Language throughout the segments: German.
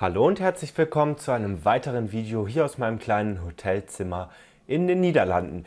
Hallo und herzlich willkommen zu einem weiteren Video hier aus meinem kleinen Hotelzimmer in den Niederlanden.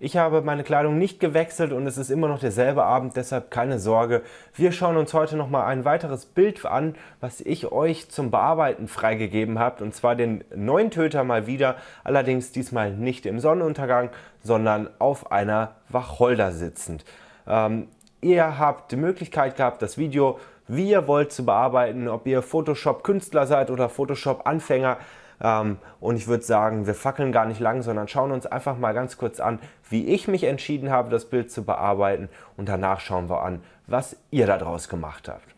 Ich habe meine Kleidung nicht gewechselt und es ist immer noch derselbe Abend, deshalb keine Sorge. Wir schauen uns heute nochmal ein weiteres Bild an, was ich euch zum Bearbeiten freigegeben habe. Und zwar den neuen Töter mal wieder, allerdings diesmal nicht im Sonnenuntergang, sondern auf einer Wacholder sitzend. Ähm, ihr habt die Möglichkeit gehabt, das Video wie ihr wollt, zu bearbeiten, ob ihr Photoshop-Künstler seid oder Photoshop-Anfänger. Ähm, und ich würde sagen, wir fackeln gar nicht lang, sondern schauen uns einfach mal ganz kurz an, wie ich mich entschieden habe, das Bild zu bearbeiten. Und danach schauen wir an, was ihr daraus gemacht habt.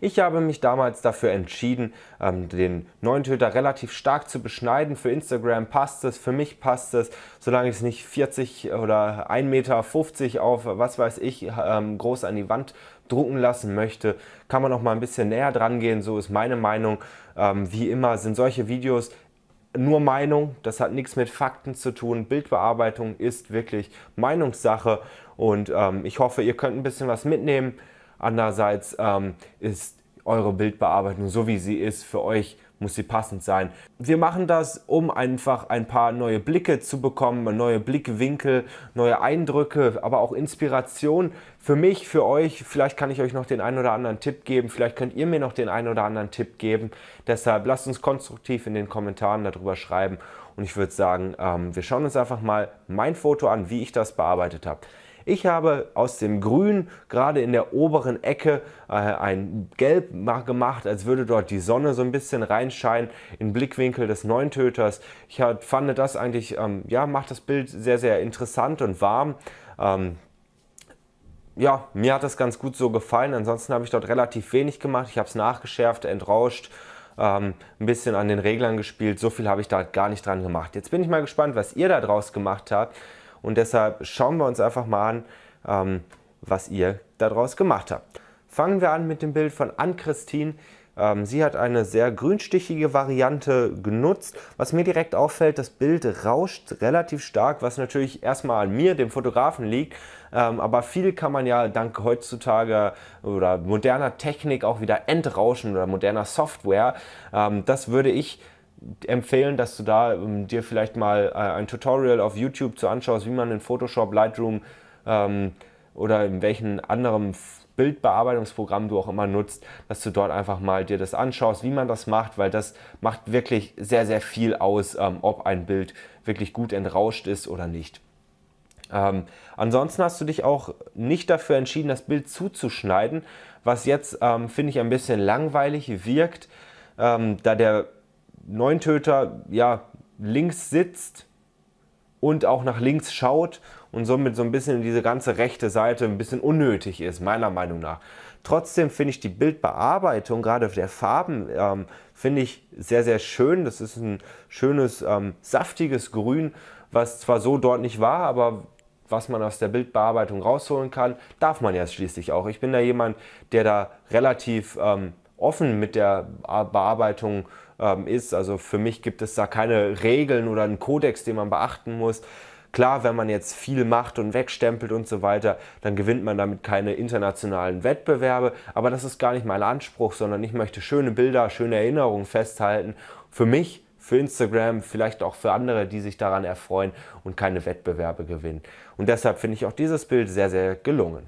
Ich habe mich damals dafür entschieden, ähm, den neuen Töter relativ stark zu beschneiden. Für Instagram passt es, für mich passt es, solange ich es nicht 40 oder 1,50 Meter auf was weiß ich ähm, groß an die Wand drucken lassen möchte, kann man auch mal ein bisschen näher dran gehen. So ist meine Meinung. Ähm, wie immer sind solche Videos nur Meinung, das hat nichts mit Fakten zu tun. Bildbearbeitung ist wirklich Meinungssache und ich hoffe, ihr könnt ein bisschen was mitnehmen. Andererseits ähm, ist eure Bildbearbeitung so, wie sie ist, für euch muss sie passend sein. Wir machen das, um einfach ein paar neue Blicke zu bekommen, neue Blickwinkel, neue Eindrücke, aber auch Inspiration für mich, für euch. Vielleicht kann ich euch noch den einen oder anderen Tipp geben, vielleicht könnt ihr mir noch den einen oder anderen Tipp geben. Deshalb lasst uns konstruktiv in den Kommentaren darüber schreiben und ich würde sagen, ähm, wir schauen uns einfach mal mein Foto an, wie ich das bearbeitet habe. Ich habe aus dem Grün gerade in der oberen Ecke äh, ein Gelb gemacht, als würde dort die Sonne so ein bisschen reinscheinen im Blickwinkel des Neuntöters. Ich fand das eigentlich, ähm, ja, macht das Bild sehr, sehr interessant und warm. Ähm, ja, mir hat das ganz gut so gefallen. Ansonsten habe ich dort relativ wenig gemacht. Ich habe es nachgeschärft, entrauscht, ähm, ein bisschen an den Reglern gespielt. So viel habe ich da gar nicht dran gemacht. Jetzt bin ich mal gespannt, was ihr da draus gemacht habt. Und deshalb schauen wir uns einfach mal an, ähm, was ihr daraus gemacht habt. Fangen wir an mit dem Bild von Ann-Christine. Ähm, sie hat eine sehr grünstichige Variante genutzt. Was mir direkt auffällt, das Bild rauscht relativ stark, was natürlich erstmal an mir, dem Fotografen, liegt. Ähm, aber viel kann man ja dank heutzutage oder moderner Technik auch wieder entrauschen oder moderner Software. das würde ich empfehlen, dass du da ähm, dir vielleicht mal äh, ein Tutorial auf YouTube zu anschaust, wie man in Photoshop, Lightroom ähm, oder in welchem anderen Bildbearbeitungsprogramm du auch immer nutzt, dass du dort einfach mal dir das anschaust, wie man das macht, weil das macht wirklich sehr, sehr viel aus, ähm, ob ein Bild wirklich gut entrauscht ist oder nicht. Ähm, ansonsten hast du dich auch nicht dafür entschieden, das Bild zuzuschneiden, was jetzt, ähm, finde ich, ein bisschen langweilig wirkt, ähm, da der Neuntöter ja links sitzt und auch nach links schaut und somit so ein bisschen diese ganze rechte Seite ein bisschen unnötig ist, meiner Meinung nach. Trotzdem finde ich die Bildbearbeitung, gerade der Farben, ähm, finde ich sehr, sehr schön. Das ist ein schönes, ähm, saftiges Grün, was zwar so dort nicht war, aber was man aus der Bildbearbeitung rausholen kann, darf man ja schließlich auch. Ich bin da jemand, der da relativ ähm, offen mit der Bearbeitung ähm, ist. Also für mich gibt es da keine Regeln oder einen Kodex, den man beachten muss. Klar, wenn man jetzt viel macht und wegstempelt und so weiter, dann gewinnt man damit keine internationalen Wettbewerbe. Aber das ist gar nicht mein Anspruch, sondern ich möchte schöne Bilder, schöne Erinnerungen festhalten. Für mich, für Instagram, vielleicht auch für andere, die sich daran erfreuen und keine Wettbewerbe gewinnen. Und deshalb finde ich auch dieses Bild sehr, sehr gelungen.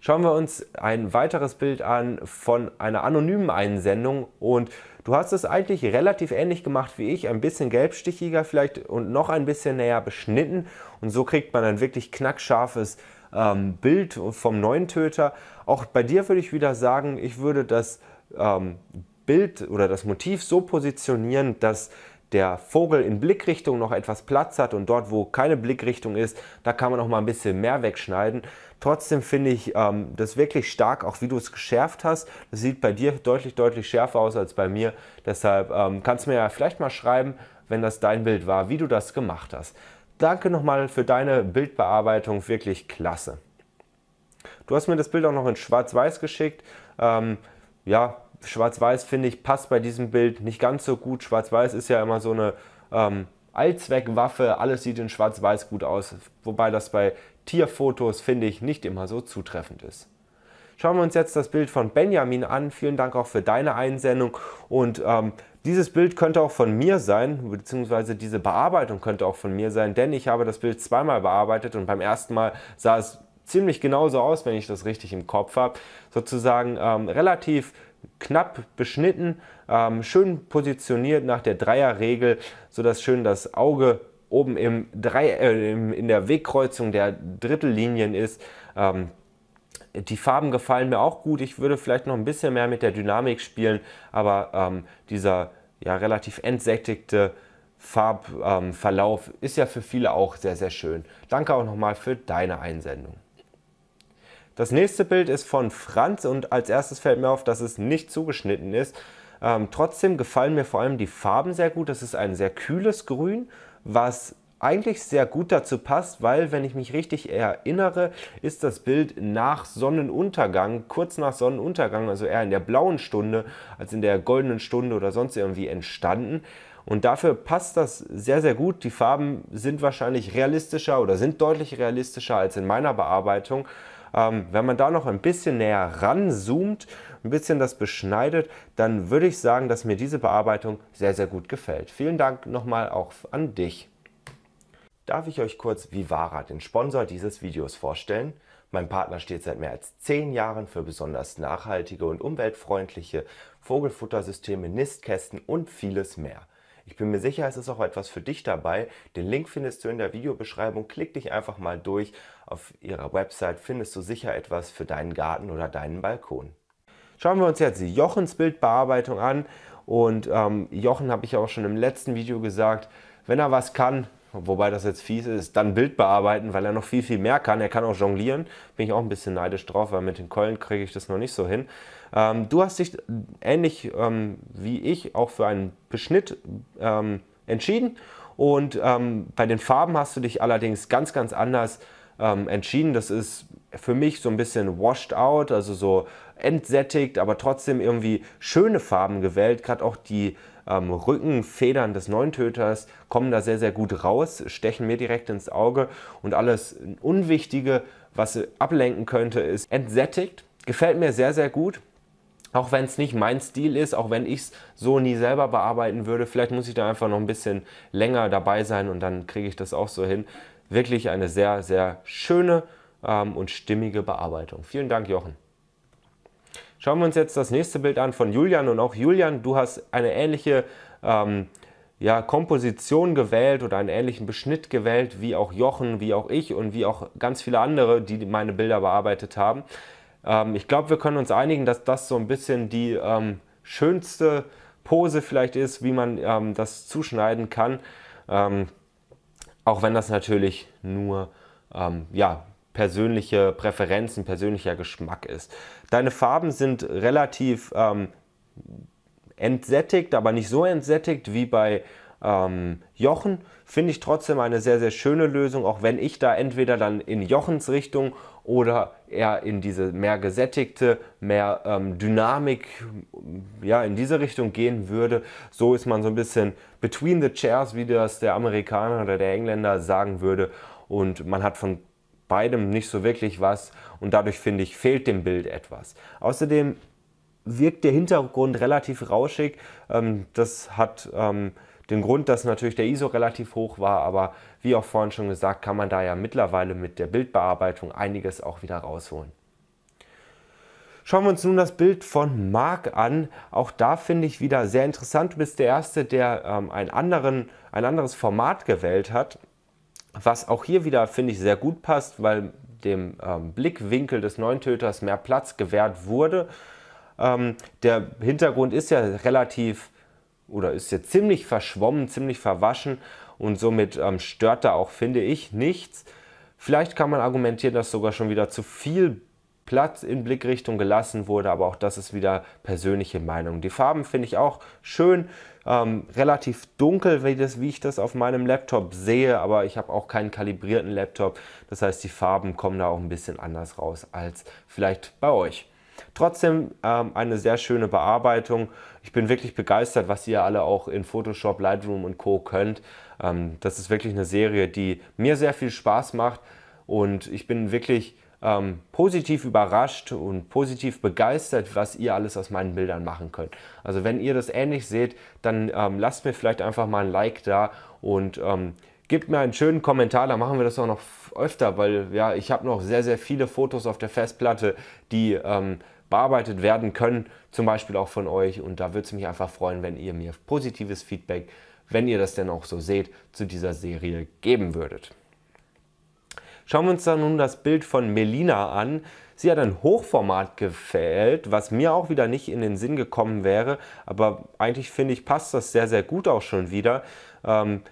Schauen wir uns ein weiteres Bild an von einer anonymen Einsendung und du hast es eigentlich relativ ähnlich gemacht wie ich, ein bisschen gelbstichiger vielleicht und noch ein bisschen näher beschnitten und so kriegt man ein wirklich knackscharfes ähm, Bild vom neuen Töter. Auch bei dir würde ich wieder sagen, ich würde das ähm, Bild oder das Motiv so positionieren, dass der Vogel in Blickrichtung noch etwas Platz hat und dort, wo keine Blickrichtung ist, da kann man noch mal ein bisschen mehr wegschneiden. Trotzdem finde ich ähm, das wirklich stark, auch wie du es geschärft hast. Das sieht bei dir deutlich, deutlich schärfer aus als bei mir. Deshalb ähm, kannst du mir ja vielleicht mal schreiben, wenn das dein Bild war, wie du das gemacht hast. Danke nochmal für deine Bildbearbeitung, wirklich klasse. Du hast mir das Bild auch noch in Schwarz-Weiß geschickt. Ähm, ja, Schwarz-Weiß finde ich passt bei diesem Bild nicht ganz so gut. Schwarz-Weiß ist ja immer so eine ähm, Allzweckwaffe, alles sieht in Schwarz-Weiß gut aus, wobei das bei Tierfotos, finde ich, nicht immer so zutreffend ist. Schauen wir uns jetzt das Bild von Benjamin an. Vielen Dank auch für deine Einsendung. Und ähm, dieses Bild könnte auch von mir sein, beziehungsweise diese Bearbeitung könnte auch von mir sein, denn ich habe das Bild zweimal bearbeitet und beim ersten Mal sah es ziemlich genauso aus, wenn ich das richtig im Kopf habe. Sozusagen ähm, relativ knapp beschnitten, ähm, schön positioniert nach der Dreierregel, sodass schön das Auge oben im Drei, äh, in der Wegkreuzung der Drittellinien ist. Ähm, die Farben gefallen mir auch gut. Ich würde vielleicht noch ein bisschen mehr mit der Dynamik spielen, aber ähm, dieser ja, relativ entsättigte Farbverlauf ähm, ist ja für viele auch sehr, sehr schön. Danke auch nochmal für deine Einsendung. Das nächste Bild ist von Franz und als erstes fällt mir auf, dass es nicht zugeschnitten ist. Ähm, trotzdem gefallen mir vor allem die Farben sehr gut. Das ist ein sehr kühles Grün, was eigentlich sehr gut dazu passt, weil, wenn ich mich richtig erinnere, ist das Bild nach Sonnenuntergang, kurz nach Sonnenuntergang, also eher in der blauen Stunde als in der goldenen Stunde oder sonst irgendwie entstanden. Und dafür passt das sehr, sehr gut. Die Farben sind wahrscheinlich realistischer oder sind deutlich realistischer als in meiner Bearbeitung. Ähm, wenn man da noch ein bisschen näher ranzoomt, ein bisschen das beschneidet, dann würde ich sagen, dass mir diese Bearbeitung sehr, sehr gut gefällt. Vielen Dank nochmal auch an dich. Darf ich euch kurz Vivara, den Sponsor dieses Videos, vorstellen? Mein Partner steht seit mehr als zehn Jahren für besonders nachhaltige und umweltfreundliche Vogelfuttersysteme, Nistkästen und vieles mehr. Ich bin mir sicher, es ist auch etwas für dich dabei. Den Link findest du in der Videobeschreibung. Klick dich einfach mal durch. Auf ihrer Website findest du sicher etwas für deinen Garten oder deinen Balkon. Schauen wir uns jetzt Jochens Bildbearbeitung an. Und ähm, Jochen habe ich auch schon im letzten Video gesagt, wenn er was kann, wobei das jetzt fies ist, dann Bild bearbeiten, weil er noch viel, viel mehr kann. Er kann auch jonglieren, bin ich auch ein bisschen neidisch drauf, weil mit den Keulen kriege ich das noch nicht so hin. Ähm, du hast dich äh, ähnlich ähm, wie ich auch für einen Beschnitt ähm, entschieden und ähm, bei den Farben hast du dich allerdings ganz, ganz anders ähm, entschieden. Das ist für mich so ein bisschen washed out, also so entsättigt, aber trotzdem irgendwie schöne Farben gewählt, gerade auch die ähm, Rückenfedern des Neuntöters kommen da sehr, sehr gut raus, stechen mir direkt ins Auge und alles Unwichtige, was ablenken könnte, ist entsättigt. Gefällt mir sehr, sehr gut. Auch wenn es nicht mein Stil ist, auch wenn ich es so nie selber bearbeiten würde, vielleicht muss ich da einfach noch ein bisschen länger dabei sein und dann kriege ich das auch so hin. Wirklich eine sehr, sehr schöne ähm, und stimmige Bearbeitung. Vielen Dank, Jochen. Schauen wir uns jetzt das nächste Bild an von Julian und auch Julian, du hast eine ähnliche ähm, ja, Komposition gewählt oder einen ähnlichen Beschnitt gewählt wie auch Jochen, wie auch ich und wie auch ganz viele andere, die meine Bilder bearbeitet haben. Ähm, ich glaube, wir können uns einigen, dass das so ein bisschen die ähm, schönste Pose vielleicht ist, wie man ähm, das zuschneiden kann. Ähm, auch wenn das natürlich nur ähm, ja, persönliche Präferenzen, persönlicher Geschmack ist. Deine Farben sind relativ ähm, entsättigt, aber nicht so entsättigt wie bei ähm, Jochen. Finde ich trotzdem eine sehr, sehr schöne Lösung, auch wenn ich da entweder dann in Jochens Richtung oder eher in diese mehr gesättigte, mehr ähm, Dynamik, ja, in diese Richtung gehen würde. So ist man so ein bisschen between the chairs, wie das der Amerikaner oder der Engländer sagen würde. Und man hat von beidem nicht so wirklich was und dadurch finde ich, fehlt dem Bild etwas. Außerdem wirkt der Hintergrund relativ rauschig. Ähm, das hat ähm, den Grund, dass natürlich der ISO relativ hoch war, aber wie auch vorhin schon gesagt, kann man da ja mittlerweile mit der Bildbearbeitung einiges auch wieder rausholen. Schauen wir uns nun das Bild von Mark an. Auch da finde ich wieder sehr interessant. Du bist der Erste, der ähm, ein, anderen, ein anderes Format gewählt hat was auch hier wieder, finde ich, sehr gut passt, weil dem ähm, Blickwinkel des Neuntöters mehr Platz gewährt wurde. Ähm, der Hintergrund ist ja relativ oder ist ja ziemlich verschwommen, ziemlich verwaschen und somit ähm, stört da auch, finde ich, nichts. Vielleicht kann man argumentieren, dass sogar schon wieder zu viel Platz in Blickrichtung gelassen wurde, aber auch das ist wieder persönliche Meinung. Die Farben finde ich auch schön, ähm, relativ dunkel, wie, das, wie ich das auf meinem Laptop sehe, aber ich habe auch keinen kalibrierten Laptop. Das heißt, die Farben kommen da auch ein bisschen anders raus als vielleicht bei euch. Trotzdem ähm, eine sehr schöne Bearbeitung. Ich bin wirklich begeistert, was ihr alle auch in Photoshop, Lightroom und Co. könnt. Ähm, das ist wirklich eine Serie, die mir sehr viel Spaß macht und ich bin wirklich ähm, positiv überrascht und positiv begeistert, was ihr alles aus meinen Bildern machen könnt. Also wenn ihr das ähnlich seht, dann ähm, lasst mir vielleicht einfach mal ein Like da und ähm, gebt mir einen schönen Kommentar, dann machen wir das auch noch öfter, weil ja, ich habe noch sehr, sehr viele Fotos auf der Festplatte, die ähm, bearbeitet werden können, zum Beispiel auch von euch. Und da würde es mich einfach freuen, wenn ihr mir positives Feedback, wenn ihr das denn auch so seht, zu dieser Serie geben würdet. Schauen wir uns dann nun das Bild von Melina an. Sie hat ein Hochformat gefällt, was mir auch wieder nicht in den Sinn gekommen wäre, aber eigentlich finde ich, passt das sehr, sehr gut auch schon wieder. Ähm,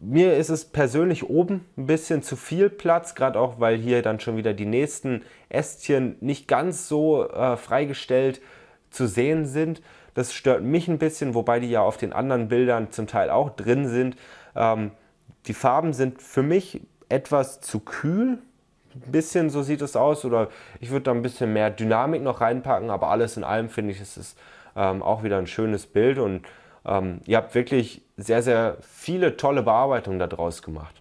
mir ist es persönlich oben ein bisschen zu viel Platz, gerade auch, weil hier dann schon wieder die nächsten Ästchen nicht ganz so äh, freigestellt zu sehen sind. Das stört mich ein bisschen, wobei die ja auf den anderen Bildern zum Teil auch drin sind. Ähm, die Farben sind für mich etwas zu kühl. Ein bisschen so sieht es aus. Oder ich würde da ein bisschen mehr Dynamik noch reinpacken. Aber alles in allem finde ich, es ist ähm, auch wieder ein schönes Bild. Und ähm, ihr habt wirklich sehr, sehr viele tolle Bearbeitungen daraus gemacht.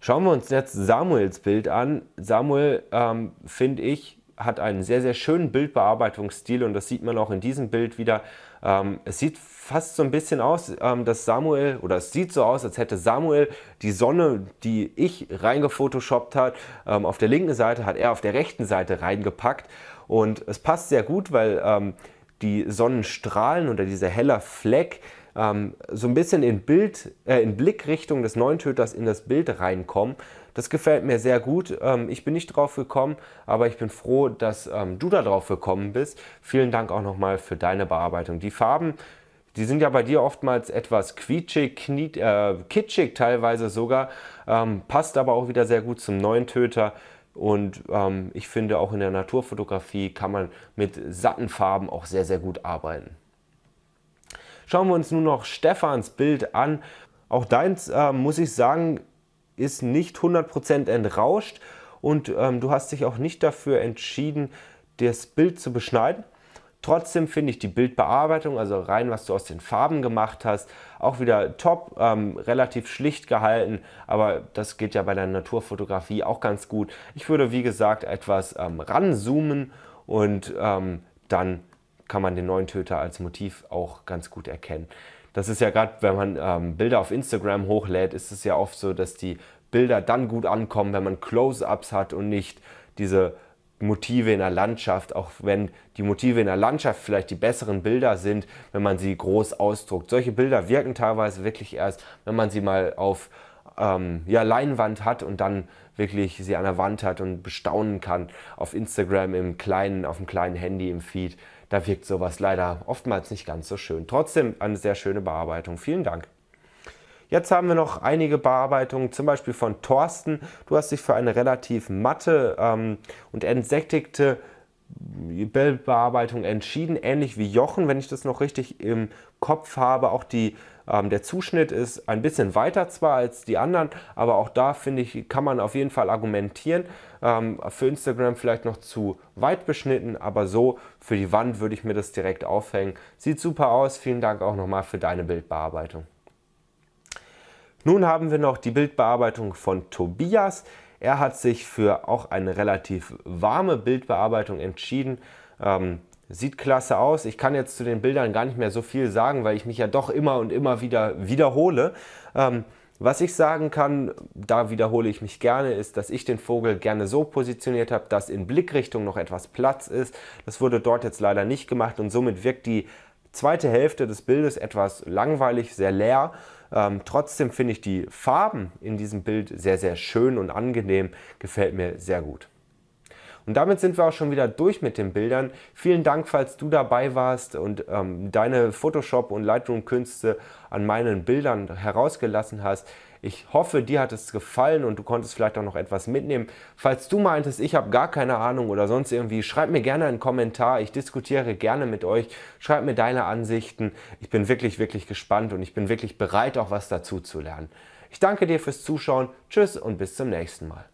Schauen wir uns jetzt Samuels Bild an. Samuel, ähm, finde ich, hat einen sehr, sehr schönen Bildbearbeitungsstil und das sieht man auch in diesem Bild wieder. Ähm, es sieht fast so ein bisschen aus, ähm, dass Samuel, oder es sieht so aus, als hätte Samuel die Sonne, die ich reingefotoshoppt hat, ähm, auf der linken Seite, hat er auf der rechten Seite reingepackt. Und es passt sehr gut, weil ähm, die Sonnenstrahlen oder dieser heller Fleck ähm, so ein bisschen in, Bild, äh, in Blickrichtung des Neuntöters in das Bild reinkommen. Das gefällt mir sehr gut. Ähm, ich bin nicht drauf gekommen, aber ich bin froh, dass ähm, du da drauf gekommen bist. Vielen Dank auch nochmal für deine Bearbeitung. Die Farben, die sind ja bei dir oftmals etwas quietschig, kniet, äh, kitschig teilweise sogar, ähm, passt aber auch wieder sehr gut zum neuen Töter. Und ähm, ich finde, auch in der Naturfotografie kann man mit satten Farben auch sehr, sehr gut arbeiten. Schauen wir uns nun noch Stefans Bild an. Auch deins, äh, muss ich sagen, ist nicht 100% entrauscht und ähm, du hast dich auch nicht dafür entschieden, das Bild zu beschneiden. Trotzdem finde ich die Bildbearbeitung, also rein was du aus den Farben gemacht hast, auch wieder top, ähm, relativ schlicht gehalten, aber das geht ja bei der Naturfotografie auch ganz gut. Ich würde, wie gesagt, etwas ähm, ranzoomen und ähm, dann kann man den neuen Töter als Motiv auch ganz gut erkennen. Das ist ja gerade, wenn man ähm, Bilder auf Instagram hochlädt, ist es ja oft so, dass die Bilder dann gut ankommen, wenn man Close-ups hat und nicht diese Motive in der Landschaft, auch wenn die Motive in der Landschaft vielleicht die besseren Bilder sind, wenn man sie groß ausdruckt. Solche Bilder wirken teilweise wirklich erst, wenn man sie mal auf ähm, ja, Leinwand hat und dann wirklich sie an der Wand hat und bestaunen kann auf Instagram im kleinen, auf dem kleinen Handy im Feed. Da wirkt sowas leider oftmals nicht ganz so schön. Trotzdem eine sehr schöne Bearbeitung. Vielen Dank. Jetzt haben wir noch einige Bearbeitungen, zum Beispiel von Thorsten. Du hast dich für eine relativ matte ähm, und entsättigte Bildbearbeitung entschieden, ähnlich wie Jochen, wenn ich das noch richtig im Kopf habe. Auch die, ähm, der Zuschnitt ist ein bisschen weiter zwar als die anderen, aber auch da finde ich, kann man auf jeden Fall argumentieren. Ähm, für Instagram vielleicht noch zu weit beschnitten, aber so für die Wand würde ich mir das direkt aufhängen. Sieht super aus. Vielen Dank auch nochmal für deine Bildbearbeitung. Nun haben wir noch die Bildbearbeitung von Tobias. Er hat sich für auch eine relativ warme Bildbearbeitung entschieden. Ähm, sieht klasse aus. Ich kann jetzt zu den Bildern gar nicht mehr so viel sagen, weil ich mich ja doch immer und immer wieder wiederhole. Ähm, was ich sagen kann, da wiederhole ich mich gerne, ist, dass ich den Vogel gerne so positioniert habe, dass in Blickrichtung noch etwas Platz ist. Das wurde dort jetzt leider nicht gemacht und somit wirkt die zweite Hälfte des Bildes etwas langweilig, sehr leer. Ähm, trotzdem finde ich die Farben in diesem Bild sehr, sehr schön und angenehm. Gefällt mir sehr gut. Und damit sind wir auch schon wieder durch mit den Bildern. Vielen Dank, falls du dabei warst und ähm, deine Photoshop- und Lightroom-Künste an meinen Bildern herausgelassen hast. Ich hoffe, dir hat es gefallen und du konntest vielleicht auch noch etwas mitnehmen. Falls du meintest, ich habe gar keine Ahnung oder sonst irgendwie, schreib mir gerne einen Kommentar. Ich diskutiere gerne mit euch. Schreib mir deine Ansichten. Ich bin wirklich, wirklich gespannt und ich bin wirklich bereit, auch was dazu zu lernen. Ich danke dir fürs Zuschauen. Tschüss und bis zum nächsten Mal.